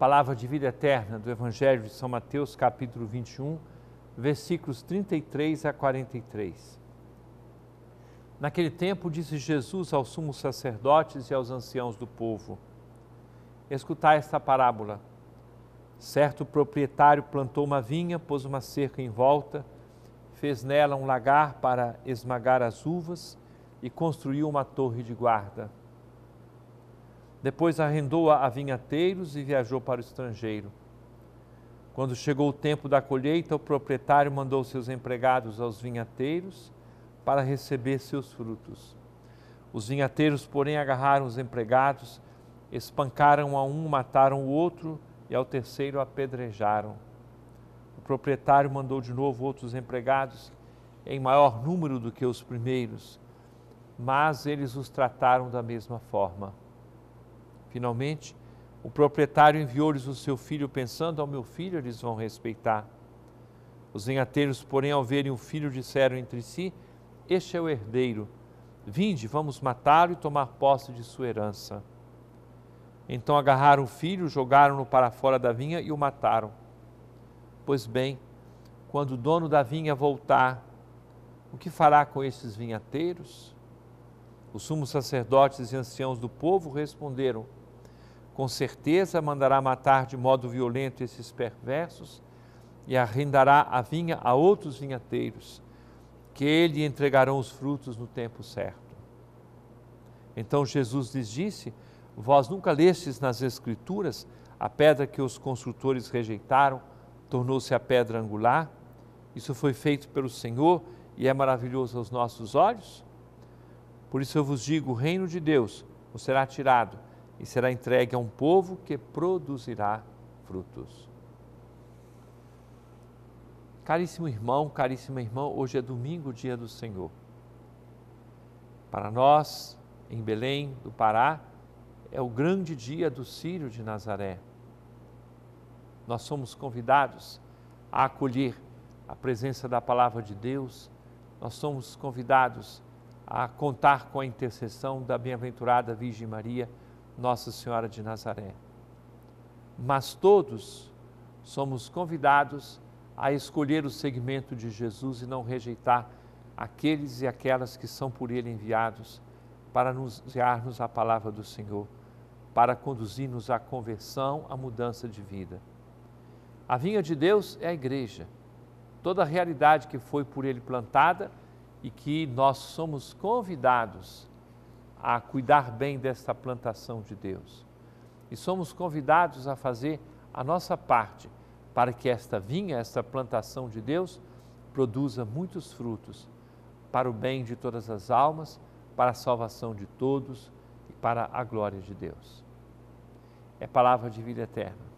palavra de vida eterna do Evangelho de São Mateus, capítulo 21, versículos 33 a 43. Naquele tempo, disse Jesus aos sumos sacerdotes e aos anciãos do povo: Escutai esta parábola. Certo proprietário plantou uma vinha, pôs uma cerca em volta, fez nela um lagar para esmagar as uvas e construiu uma torre de guarda depois arrendou-a a vinhateiros e viajou para o estrangeiro. Quando chegou o tempo da colheita, o proprietário mandou seus empregados aos vinhateiros para receber seus frutos. Os vinhateiros, porém, agarraram os empregados, espancaram a um, mataram o outro e ao terceiro apedrejaram. O proprietário mandou de novo outros empregados, em maior número do que os primeiros, mas eles os trataram da mesma forma. Finalmente, o proprietário enviou-lhes o seu filho, pensando: Ao meu filho eles vão respeitar. Os vinhateiros, porém, ao verem o filho, disseram entre si: Este é o herdeiro. Vinde, vamos matá-lo e tomar posse de sua herança. Então agarraram o filho, jogaram-no para fora da vinha e o mataram. Pois bem, quando o dono da vinha voltar, o que fará com estes vinhateiros? Os sumos sacerdotes e anciãos do povo responderam: com certeza mandará matar de modo violento esses perversos e arrendará a vinha a outros vinhateiros, que ele entregarão os frutos no tempo certo. Então Jesus lhes disse: Vós nunca lestes nas Escrituras a pedra que os construtores rejeitaram, tornou-se a pedra angular? Isso foi feito pelo Senhor e é maravilhoso aos nossos olhos? Por isso eu vos digo: o reino de Deus vos será tirado e será entregue a um povo que produzirá frutos. Caríssimo irmão, caríssima irmã, hoje é domingo, dia do Senhor. Para nós, em Belém do Pará, é o grande dia do Círio de Nazaré. Nós somos convidados a acolher a presença da palavra de Deus, nós somos convidados a contar com a intercessão da bem-aventurada Virgem Maria nossa Senhora de Nazaré. Mas todos somos convidados a escolher o segmento de Jesus e não rejeitar aqueles e aquelas que são por Ele enviados para nos a à palavra do Senhor, para conduzir-nos à conversão, à mudança de vida. A vinha de Deus é a igreja, toda a realidade que foi por Ele plantada e que nós somos convidados a cuidar bem desta plantação de Deus. E somos convidados a fazer a nossa parte para que esta vinha, esta plantação de Deus, produza muitos frutos para o bem de todas as almas, para a salvação de todos e para a glória de Deus. É palavra de vida eterna.